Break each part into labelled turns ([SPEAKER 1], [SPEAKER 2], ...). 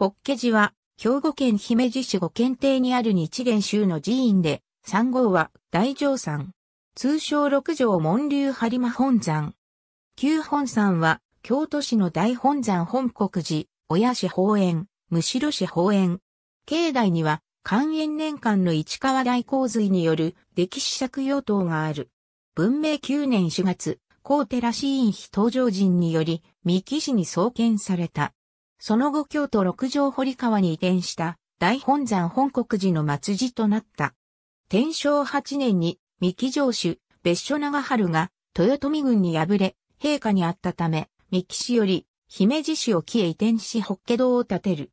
[SPEAKER 1] 法華寺は、兵庫県姫
[SPEAKER 2] 路市五県邸にある日蓮宗の寺院で、三号は大乗山。通称六条門流播磨本山。旧本山は、京都市の大本山本国寺、親市宝園、むしろ市法園。境内には、寛延年間の市川大洪水による歴史借用等がある。文明9年4月、高寺寺院非登場人により、三木市に創建された。その後京都六条堀川に移転した大本山本国寺の末寺となった。天正八年に三木城主、別所長春が豊臣軍に敗れ、陛下にあったため、三木市より姫路市沖へ移転し法華堂を建てる。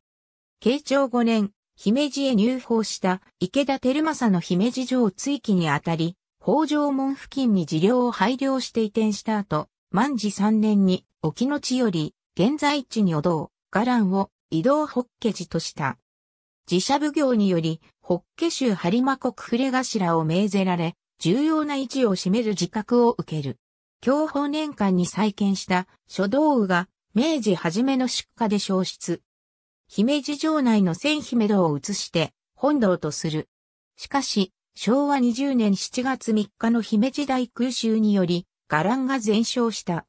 [SPEAKER 2] 慶長五年、姫路へ入法した池田照正の姫路城追記にあたり、北条門付近に寺領を配慮して移転した後、万治三年に沖の地より現在地にお堂、伽藍を移動ホッケ寺とした。自社奉行により、ホッケ州張馬国触頭を命ぜられ、重要な位置を占める自覚を受ける。享保年間に再建した書道具が明治初めの出荷で消失。姫路城内の千姫堂を移して本堂とする。しかし、昭和20年7月3日の姫路大空襲により、伽藍が全焼した。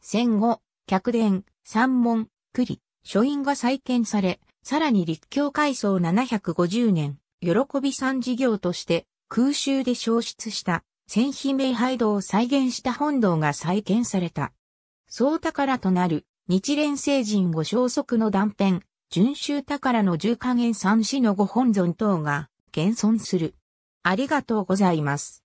[SPEAKER 2] 戦後、客殿、三門、栗、書院が再建され、さらに立教改装750年、喜び三事業として空襲で消失した千姫名廃堂を再現した本堂が再建された。総宝となる日蓮聖人ご消息の断片、純州宝の十加減三子の
[SPEAKER 1] ご本尊等が現存する。ありがとうございます。